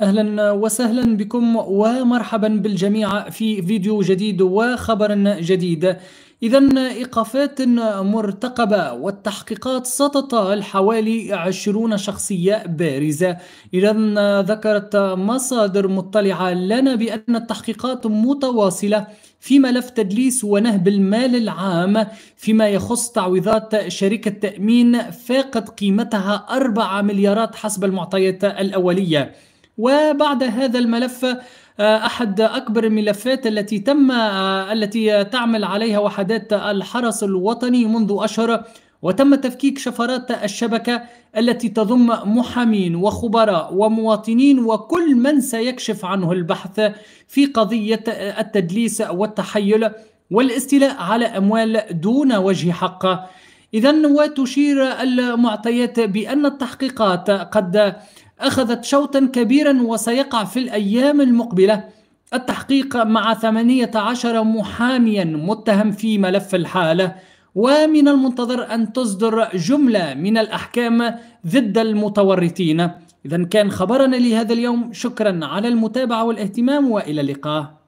اهلا وسهلا بكم ومرحبا بالجميع في فيديو جديد وخبر جديد اذا ايقافات مرتقبه والتحقيقات ستطال حوالي 20 شخصيه بارزه اذا ذكرت مصادر مطلعه لنا بان التحقيقات متواصله في ملف تدليس ونهب المال العام فيما يخص تعويضات شركه تامين فاقت قيمتها 4 مليارات حسب المعطيات الاوليه وبعد هذا الملف آه، احد اكبر الملفات التي تم آه، التي تعمل عليها وحدات الحرس الوطني منذ اشهر وتم تفكيك شفرات الشبكه التي تضم محامين وخبراء ومواطنين وكل من سيكشف عنه البحث في قضيه آه، التدليس والتحيل والاستيلاء على اموال دون وجه حق اذا وتشير المعطيات بان التحقيقات قد أخذت شوطا كبيرا وسيقع في الأيام المقبلة التحقيق مع 18 محاميا متهم في ملف الحالة ومن المنتظر أن تصدر جملة من الأحكام ضد المتورطين إذا كان خبرنا لهذا اليوم شكرا على المتابعة والاهتمام وإلى اللقاء